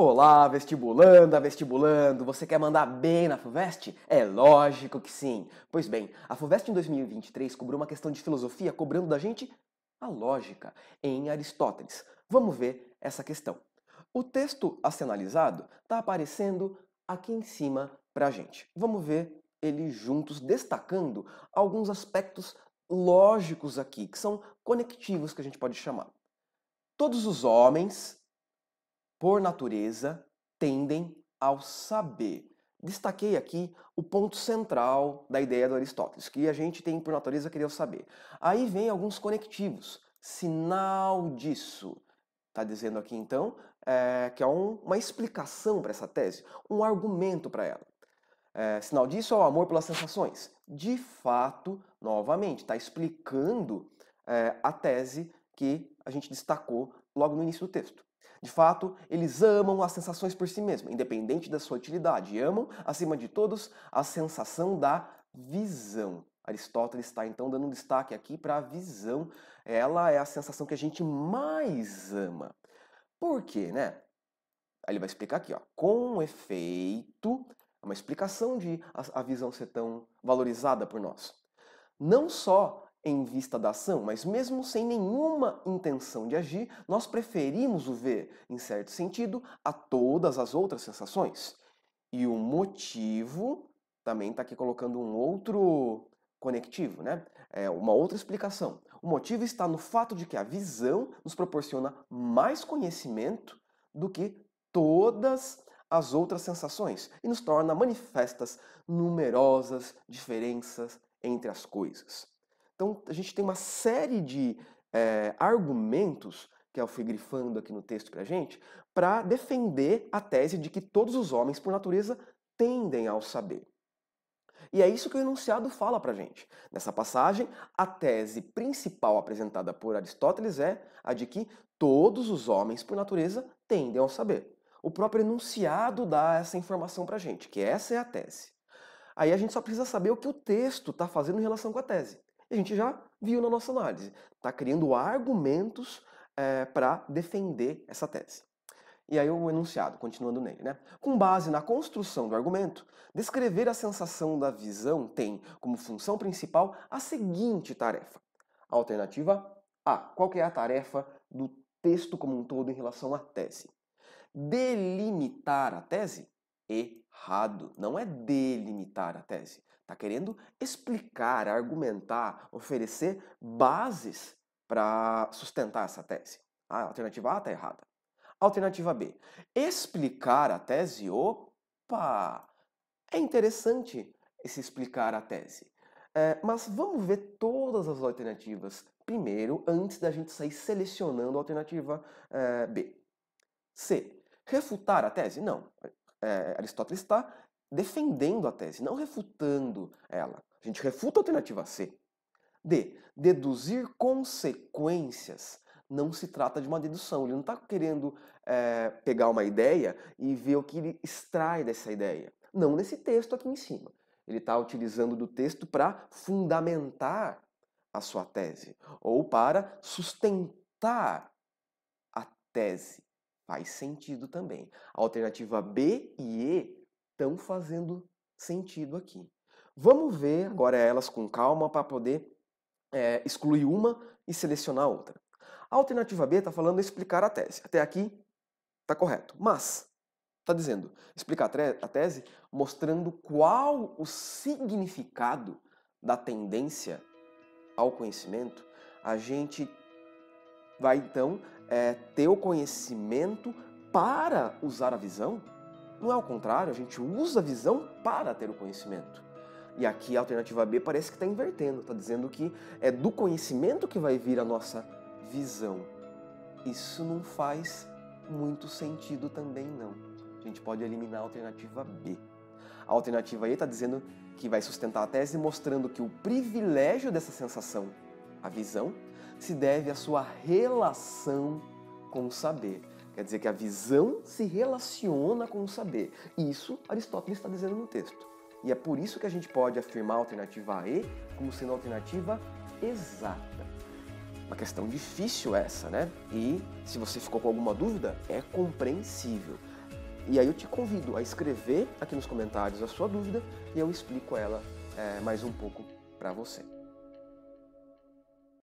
Olá, vestibulanda, vestibulando, você quer mandar bem na FUVEST? É lógico que sim! Pois bem, a FUVEST em 2023 cobrou uma questão de filosofia cobrando da gente a lógica, em Aristóteles. Vamos ver essa questão. O texto a ser analisado está aparecendo aqui em cima para a gente. Vamos ver ele juntos, destacando alguns aspectos lógicos aqui, que são conectivos que a gente pode chamar. Todos os homens por natureza, tendem ao saber. Destaquei aqui o ponto central da ideia do Aristóteles, que a gente tem por natureza querer saber. Aí vem alguns conectivos, sinal disso. Está dizendo aqui então é, que é um, uma explicação para essa tese, um argumento para ela. É, sinal disso é o amor pelas sensações. De fato, novamente, está explicando é, a tese que a gente destacou logo no início do texto. De fato, eles amam as sensações por si mesmos, independente da sua utilidade, amam, acima de todos, a sensação da visão. Aristóteles está então dando um destaque aqui para a visão. Ela é a sensação que a gente mais ama. Por quê, né? Aí ele vai explicar aqui, ó. Com efeito, é uma explicação de a visão ser tão valorizada por nós. Não só em vista da ação, mas mesmo sem nenhuma intenção de agir, nós preferimos o ver, em certo sentido, a todas as outras sensações. E o motivo também está aqui colocando um outro conectivo, né? É uma outra explicação. O motivo está no fato de que a visão nos proporciona mais conhecimento do que todas as outras sensações e nos torna manifestas numerosas diferenças entre as coisas. Então a gente tem uma série de é, argumentos que é fui grifando aqui no texto para a gente, para defender a tese de que todos os homens, por natureza, tendem ao saber. E é isso que o enunciado fala para a gente. Nessa passagem, a tese principal apresentada por Aristóteles é a de que todos os homens, por natureza, tendem ao saber. O próprio enunciado dá essa informação para a gente, que essa é a tese. Aí a gente só precisa saber o que o texto está fazendo em relação com a tese. A gente já viu na nossa análise. Está criando argumentos é, eh, para defender essa tese. E aí o enunciado, continuando nele, né? Com base na construção do argumento, descrever a sensação da visão tem como função principal a seguinte tarefa. Alternativa A. Qual é a tarefa do texto como um todo em relação à tese? Delimitar a tese? Errado. Não é delimitar a tese. Está querendo explicar, argumentar, oferecer bases para sustentar essa tese. A alternativa A está errada. Alternativa B. Explicar a tese. Opa! É interessante esse explicar a tese. É, mas vamos ver todas as alternativas primeiro, antes da gente sair selecionando a alternativa é, B. C. Refutar a tese? Não. É, Aristóteles está defendendo a tese, não refutando ela. A gente refuta a alternativa C. D. Deduzir consequências. Não se trata de uma dedução. Ele não está querendo é, pegar uma ideia e ver o que ele extrai dessa ideia. Não nesse texto aqui em cima. Ele está utilizando do texto para fundamentar a sua tese ou para sustentar a tese. Faz sentido também. A alternativa B e E estão fazendo sentido aqui. Vamos ver hum. agora elas com calma para poder é, excluir uma e selecionar outra. A alternativa B está falando explicar a tese. Até aqui está correto. Mas está dizendo explicar a tese mostrando qual o significado da tendência ao conhecimento. A gente vai então é, ter o conhecimento para usar a visão não é ao contrário, a gente usa a visão para ter o conhecimento. E aqui a alternativa B parece que está invertendo, está dizendo que é do conhecimento que vai vir a nossa visão. Isso não faz muito sentido também não. A gente pode eliminar a alternativa B. A alternativa E está dizendo que vai sustentar a tese mostrando que o privilégio dessa sensação, a visão, se deve à sua relação com o saber. Quer dizer que a visão se relaciona com o saber. Isso Aristóteles está dizendo no texto. E é por isso que a gente pode afirmar a alternativa A E como sendo a alternativa exata. Uma questão difícil essa, né? E se você ficou com alguma dúvida, é compreensível. E aí eu te convido a escrever aqui nos comentários a sua dúvida e eu explico ela é, mais um pouco para você.